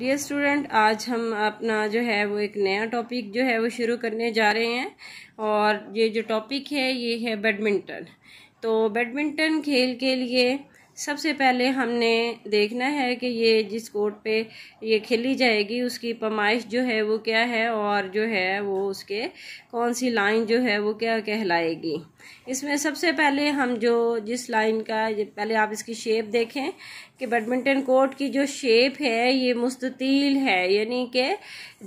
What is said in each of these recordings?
dear student आज हम अपना जो है वो एक नया टॉपिक जो है वो शुरू करने जा रहे हैं और ये जो टॉपिक है ये है बैडमिंटन तो बैडमिंटन खेल के लिए सबसे पहले हमने देखना है कि ये जिस कोर्ट पे ये खेली जाएगी उसकी पमाइश जो है वो क्या है और जो है वो उसके कौन सी लाइन जो है वो क्या कहलाएगी इसमें सबसे पहले हम जो जिस लाइन का पहले आप इसकी शेप देखें कि बैडमिंटन कोर्ट की जो शेप है ये मुस्ततील है यानी कि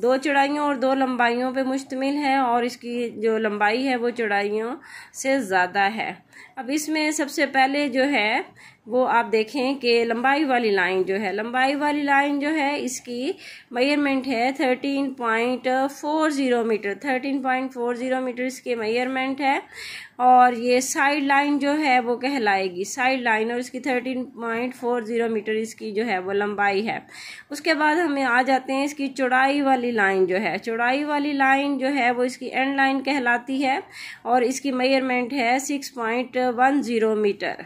दो चौड़ाइयों और दो लंबाइयों पे मुश्तमिल है और इसकी जो लंबाई है वो चौड़ाइयों से ज़्यादा है अब इसमें सबसे पहले जो है वो आप देखें कि लंबाई वाली लाइन जो है लंबाई वाली लाइन जो है इसकी मेयरमेंट है thirteen point four zero metre thirteen point four zero metre इसकी मेयरमेंट है और ये साइड लाइन जो है वो कहलाएगी साइड लाइन और इसकी thirteen point four zero metre इसकी जो है वो लंबाई है उसके बाद हमें आ जाते हैं इसकी चौड़ाई वाली लाइन जो है चौड़ाई वाली लाइन जो है वो इसकी एंड लाइन कहलाती है और इसकी मेयरमेंट है six point one zero metre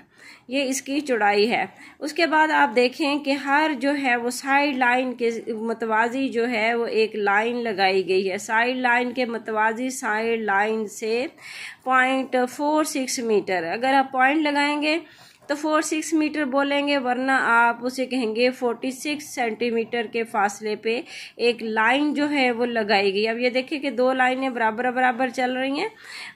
ये इसकी चौड़ाई है उसके बाद आप देखें कि हर जो है वो साइड लाइन के मतवाजी जो है वो एक लाइन लगाई गई है साइड लाइन के मतवाजी साइड लाइन से पॉइंट फोर सिक्स मीटर अगर आप पॉइंट लगाएंगे तो फोर सिक्स मीटर बोलेंगे वरना आप उसे कहेंगे फोर्टी सिक्स सेंटीमीटर के फासले पे एक लाइन जो है वो लगाई गई अब ये देखिए कि दो लाइनें बराबर बराबर चल रही हैं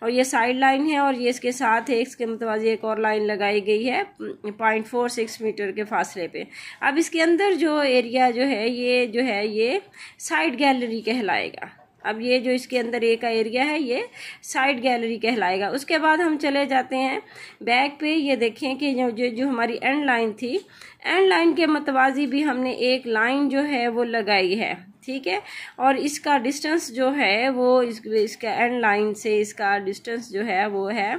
और ये साइड लाइन है और ये इसके साथ है इसके मतवाजी मतलब एक और लाइन लगाई गई है पॉइंट फोर सिक्स मीटर के फासले पे अब इसके अंदर जो एरिया जो है ये जो है ये साइड गैलरी कहलाएगा अब ये जो इसके अंदर ए का एरिया है ये साइड गैलरी कहलाएगा उसके बाद हम चले जाते हैं बैक पे ये देखें कि जो जो, जो हमारी एंड लाइन थी एंड लाइन के मतवाजी भी हमने एक लाइन जो है वो लगाई है ठीक है और इसका डिस्टेंस जो है वो इस, इसका एंड लाइन से इसका डिस्टेंस जो है वो है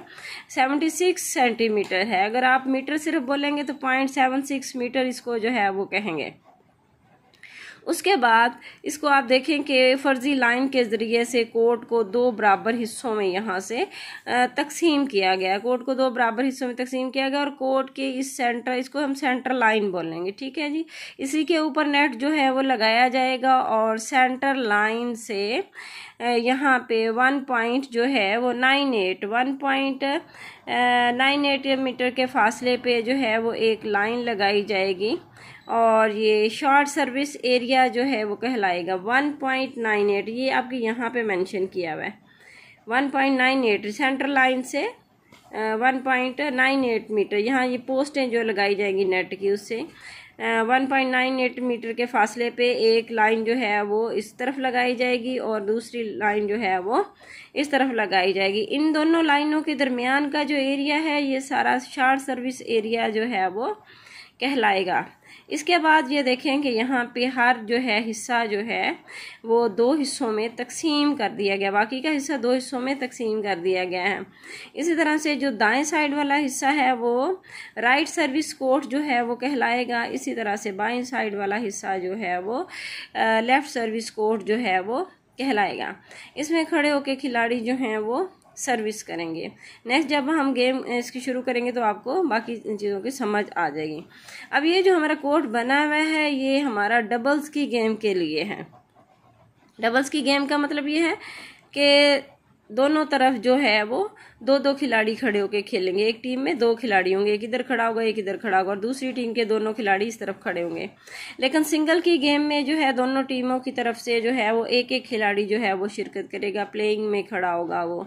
सेवेंटी सिक्स सेंटीमीटर है अगर आप मीटर सिर्फ बोलेंगे तो पॉइंट सेवन सिक्स मीटर इसको जो है वो कहेंगे उसके बाद इसको आप देखें कि फर्जी लाइन के ज़रिए से कोर्ट को दो बराबर हिस्सों में यहाँ से तकसीम किया गया कोर्ट को दो बराबर हिस्सों में तकसीम किया गया और कोर्ट के इस सेंटर इसको हम सेंटर लाइन बोलेंगे ठीक है जी इसी के ऊपर नेट जो है वो लगाया जाएगा और सेंटर लाइन से यहाँ पे वन पॉइंट जो है वो nine eight one point nine eight metre के फासले पे जो है वो एक लाइन लगाई जाएगी और ये शॉर्ट सर्विस एरिया जो है वो कहलाएगा 1.98 ये आपके यहाँ पे मेंशन किया हुआ है 1.98 सेंट्रल लाइन से one point nine eight metre यहाँ ये पोस्टें जो लगाई जाएंगी नेट की उससे one point nine eight metre के फासले पे एक लाइन जो है वो इस तरफ लगाई जाएगी और दूसरी लाइन जो है वो इस तरफ लगाई जाएगी इन दोनों लाइनों के दरमियान का जो एरिया है ये सारा शार्ट सर्विस एरिया जो है वो कहलाएगा इसके बाद ये देखें कि यहाँ पे हर जो है हिस्सा जो है वो दो हिस्सों में तकसीम कर दिया गया बाकी का हिस्सा दो हिस्सों में तकसीम कर दिया गया है इसी तरह से जो दाएं साइड वाला हिस्सा है वो राइट सर्विस कोर्ट जो है वो कहलाएगा इसी तरह से बाएं साइड वाला हिस्सा जो है वो लेफ़्ट सर्विस कोर्ट जो है वो कहलाएगा इसमें खड़े होकर खिलाड़ी जो हैं वो सर्विस करेंगे नेक्स्ट जब हम गेम इसकी शुरू करेंगे तो आपको बाकी चीज़ों की समझ आ जाएगी अब ये जो हमारा कोर्ट बना हुआ है ये हमारा डबल्स की गेम के लिए है डबल्स की गेम का मतलब ये है कि दोनों तरफ जो है वो दो दो खिलाड़ी खड़े होकर खेलेंगे एक टीम में दो खिलाड़ी होंगे एक इधर खड़ा होगा एक इधर खड़ा होगा और दूसरी टीम के दोनों खिलाड़ी इस तरफ खड़े होंगे लेकिन सिंगल की गेम में जो है दोनों टीमों की तरफ से जो है वो एक एक खिलाड़ी जो है वो शिरकत करेगा प्लेइंग में खड़ा होगा वो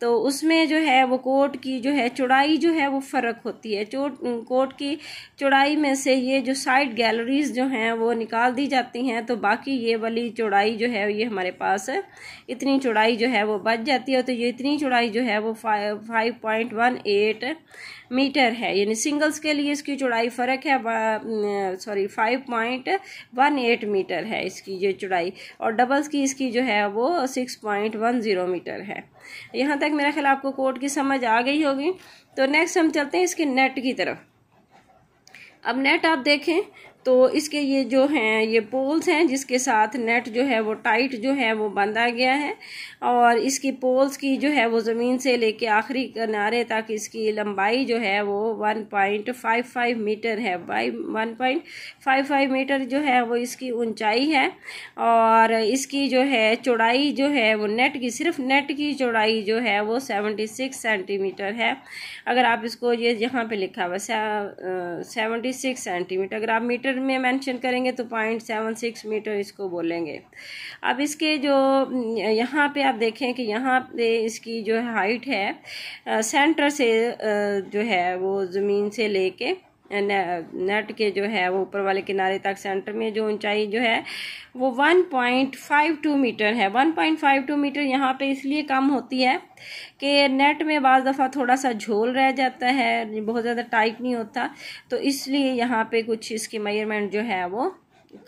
तो उसमें जो है वो कोट की जो है चौड़ाई जो है वो फ़र्क होती है चोट कोट की चौड़ाई में से ये जो साइड गैलरीज़ जो हैं वो निकाल दी जाती हैं तो बाकी ये वाली चौड़ाई जो है ये हमारे पास इतनी चौड़ाई जो है वो बच जाती है तो ये इतनी चौड़ाई जो है वो five five point one eight metre है यानी सिंगल्स के लिए इसकी चौड़ाई फ़र्क है sorry five point one eight metre है इसकी ये चौड़ाई और डबल्स की इसकी जो है वो six point one zero metre है यहाँ तक मेरा ख्याल आपको कोर्ट की समझ आ गई होगी तो नेक्स्ट हम चलते हैं इसके नेट की तरफ अब नेट आप देखें तो इसके ये जो हैं ये पोल्स हैं जिसके साथ नेट जो है वो टाइट जो है वो बांधा गया है और इसकी पोल्स की जो है वो ज़मीन से लेके आखिरी किनारे तक इसकी लंबाई जो है वो one point five five metre है by one point five five metre जो है वो इसकी ऊंचाई है और इसकी जो है चौड़ाई जो है वो नेट की सिर्फ नेट की चौड़ाई जो है वो सेवेंटी सिक्स सेंटीमीटर है अगर आप इसको ये यहाँ पर लिखा हुआ सेवेंटी सिक्स सेंटीमीटर अगर आप मीटर मीटर में मेंशन करेंगे तो पॉइंट सेवन सिक्स मीटर इसको बोलेंगे अब इसके जो यहाँ पे आप देखें कि यहाँ पे इसकी जो हाइट है सेंटर से जो है वो ज़मीन से लेके Uh, नेट के जो है वो ऊपर वाले किनारे तक सेंटर में जो ऊंचाई जो है वो 1.52 मीटर है 1.52 मीटर यहाँ पे इसलिए कम होती है कि नेट में बज़ दफ़ा थोड़ा सा झोल रह जाता है बहुत ज़्यादा टाइट नहीं होता तो इसलिए यहाँ पे कुछ इसकी मेजरमेंट जो है वो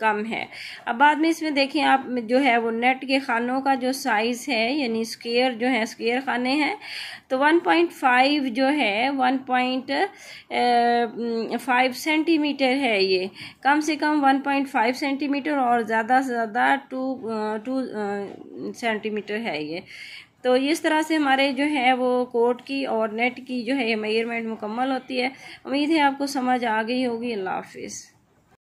कम है अब बाद में इसमें देखें आप जो है वो नेट के खानों का जो साइज़ है यानी स्क्वेयर जो है स्क्वेयर खाने हैं तो 1.5 जो है 1.5 सेंटीमीटर है ये कम से कम 1.5 सेंटीमीटर और ज़्यादा से ज़्यादा टू टू सेंटीमीटर है ये तो इस तरह से हमारे जो है वो कोट की और नेट की जो है मेयरमेंट मुकम्मल होती है उम्मीद है आपको समझ आ गई होगी अल्लाह हाफिज़